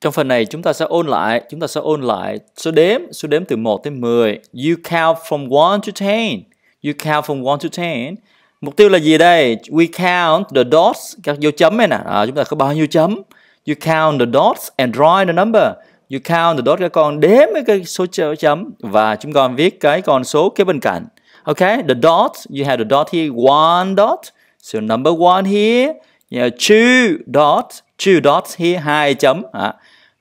Trong phần này chúng ta sẽ ôn lại, chúng ta sẽ ôn lại số đếm, số đếm từ 1 tới 10. You count from 1 to 10. You count from 1 to 10. Mục tiêu là gì đây? We count the dots, các dấu chấm này nè. À, chúng ta có bao nhiêu chấm? You count the dots and draw the number. You count the dots các con đếm cái số chấm và chúng con viết cái con số kế bên cạnh. Okay, the dots you have the dot here, one dot. So number one here, you have two dots two dots here, hai chấm. Uh,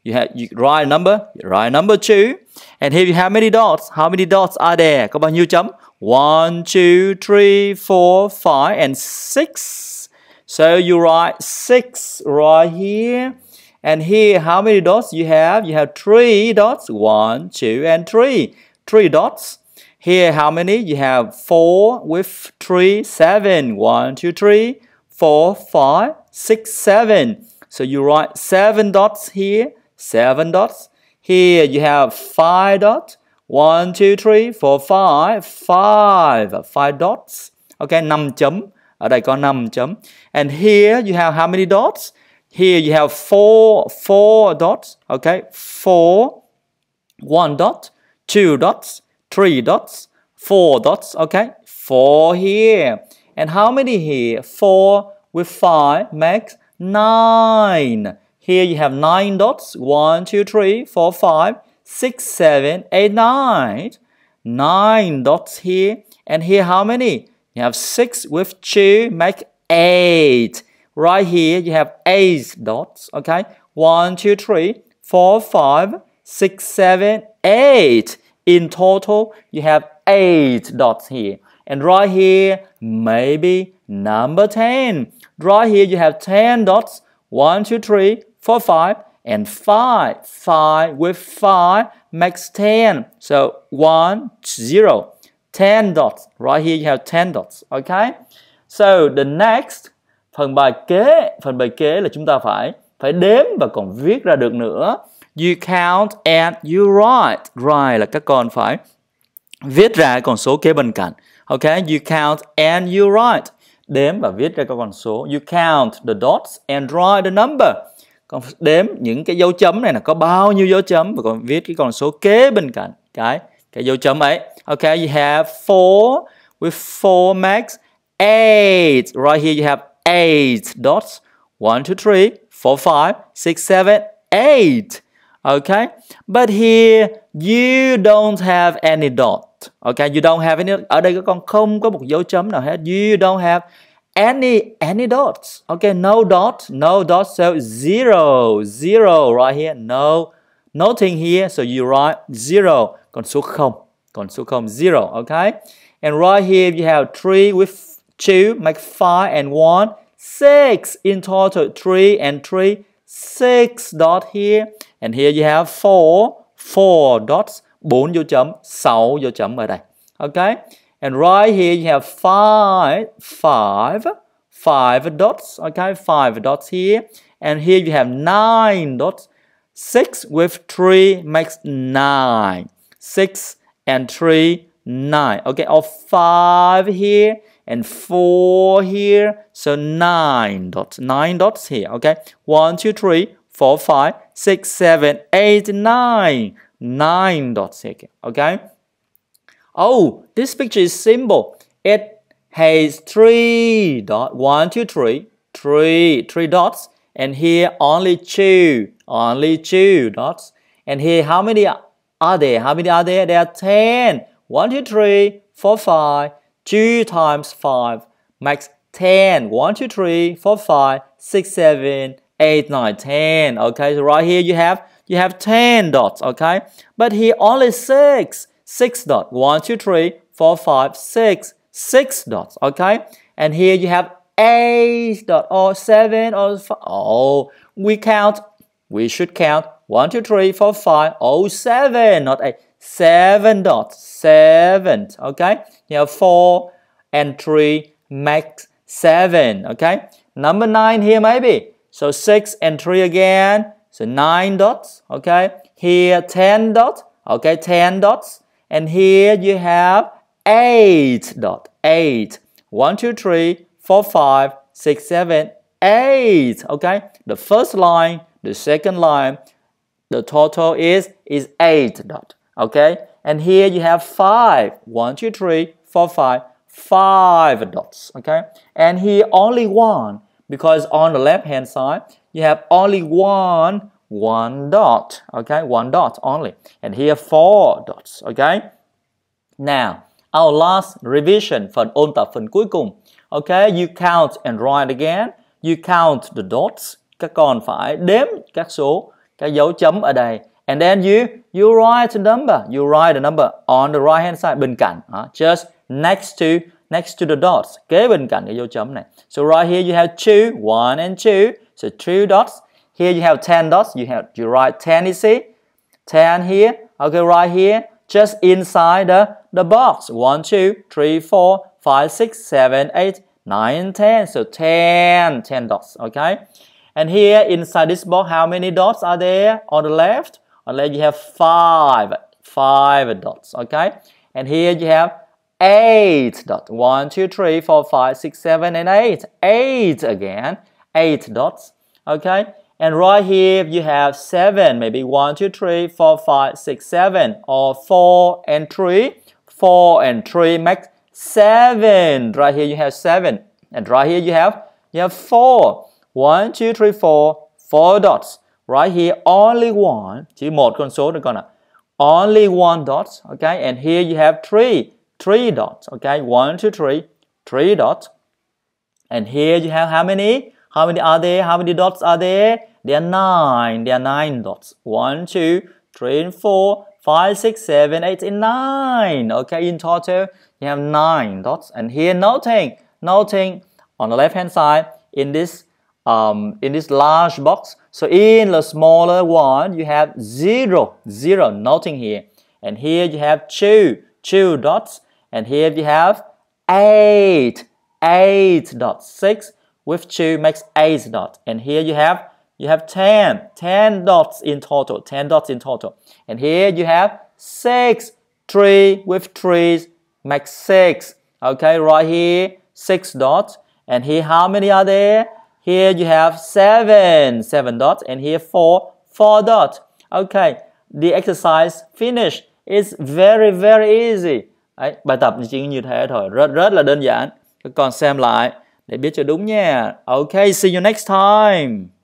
you have you write number, you write number two. And here you have many dots. How many dots are there? Có bao nhiêu chấm? One, two, three, four, five, and six. So you write six right here. And here, how many dots you have? You have three dots. One, two, and three. Three dots. Here, how many? You have four with three, seven. One, two, three, four, five, six, seven. So you write seven dots here, seven dots. Here you have five dots. One, two, three, four, five, five, five dots. Okay, năm chấm. Ở đây có năm chấm. And here you have how many dots? Here you have four, four dots. Okay, four, one dot, two dots, three dots, four dots. Okay, four here. And how many here? Four with five makes nine. Here you have nine dots. One, two, three, four, five, six, seven, eight, nine. Nine dots here. And here how many? You have six with two, make eight. Right here you have eight dots, okay? One, two, three, four, five, six, seven, eight. In total, you have eight dots here. And right here, maybe number 10. Right here, you have 10 dots. 1, 2, 3, 4, 5, and 5. 5 with 5 makes 10. So 1, 0. 10 dots. Right here, you have 10 dots. Okay? So the next, phần bài kế, phần bài kế là chúng ta phải phải đếm và còn viết ra được nữa. You count and you write. Write là các con phải viết ra con số kế bên cạnh. Okay, you count and you write. Đếm và viết ra các con số. You count the dots and write the number. Con đếm những cái dấu chấm này là có bao nhiêu dấu chấm và con viết cái con số kế bên cạnh cái cái dấu chấm ấy. Okay, you have four with four max Eight. Right here you have eight dots. One, two, three, four, five, six, seven, eight. Okay, but here you don't have any dot. Okay, you don't have any ở đây các con không có một dấu chấm nào hết. You don't have any any dots. Okay, no dot, no dot so zero, zero right here. No nothing here so you write zero. Còn số không, còn số không, zero, okay? And right here you have three with two make five and one six in total three and three six dot here and here you have four, four dots 4 dấu chấm, 6 dấu chấm ở đây. Ok? And right here you have five, five, five dots. Okay, five dots here. And here you have nine dots. Six with three makes nine. Six and three, nine. Okay, or five here and four here. So nine dots, nine dots here. Okay, one, two, three, four, five, six, seven, eight, nine. 9 dot second. Okay. Oh, this picture is simple. It has three dot Three, three dots, and here only two, only two dots. And here, how many are there? How many are there? There are ten. One, two, three, four, five. Two times five makes ten. One, two, three, four, five, six, seven, eight, nine, ten. Okay, so right here you have you have 10 dots, okay? But here only 6. 6 dots. 1, 2, 3, 4, 5, 6. 6 dots, okay? And here you have 8 dot or 7 or 5. Oh, we count. We should count 1, 2, 3, 4, 5, oh, 7, not 8. 7 dots. 7, okay? You have 4 and 3 makes 7, okay? Number 9 here maybe. So 6 and 3 again. So 9 dots, okay? Here 10 dots, okay? 10 dots. And here you have 8 dot, 8. four five six seven eight, okay? The first line, the second line, the total is, is 8 dot, okay? And here you have 5, three four five, five dots, okay? And here only 1, because on the left-hand side, you have only one, one dot, okay? One dot only. And here four dots, okay? Now, our last revision, phần ôn tập phần cuối cùng. Okay, you count and write again. You count the dots. Các con phải đếm các số, các dấu chấm ở đây. And then you you write the number. You write the number on the right hand side bên cạnh. Uh, just next to next to the dots. Kế bên cạnh cái dấu chấm này. So right here you have two, one and two. So two dots. Here you have 10 dots. You have you write 10 you see. 10 here. Okay, right here. Just inside the, the box. 1, 2, 3, 4, 5, 6, 7, 8, 9, 10. So 10, 10 dots. Okay. And here inside this box, how many dots are there on the left? On the left you have 5. 5 dots. Okay. And here you have 8 dot One, two, three, four, five, six, seven, and 8. 8 again eight dots. Okay, and right here you have seven, maybe one, two, three, four, five, six, seven, or four and three, four and three makes seven. Right here you have seven, and right here you have you have four. One, two, three, four, four dots. Right here only one, chỉ một con số thôi con ạ. À. Only one dot, okay, and here you have three, three dots, okay, one, two, three, three dots. And here you have how many? How many are there? How many dots are there? There are nine. There are nine dots. One, two, three, four, five, six, seven, eight, and nine. Okay, in total, you have nine dots. And here, nothing, nothing on the left hand side in this um, in this large box. So in the smaller one, you have zero, zero, nothing here. And here you have two, two dots. And here you have eight, eight dots, six, with 2 makes 8 dots. And here you have you have 10, 10 dots in total, 10 dots in total. And here you have 6, 3 with 3 makes 6. Okay, right here, 6 dots. And here how many are there? Here you have 7, 7 dots. And here 4, 4 dots. Okay, the exercise finished. It's very very easy. Đấy, bài tập chính như thế thôi, rất rất là đơn giản. Các con xem lại. để biết cho đúng nha. Ok, see you next time.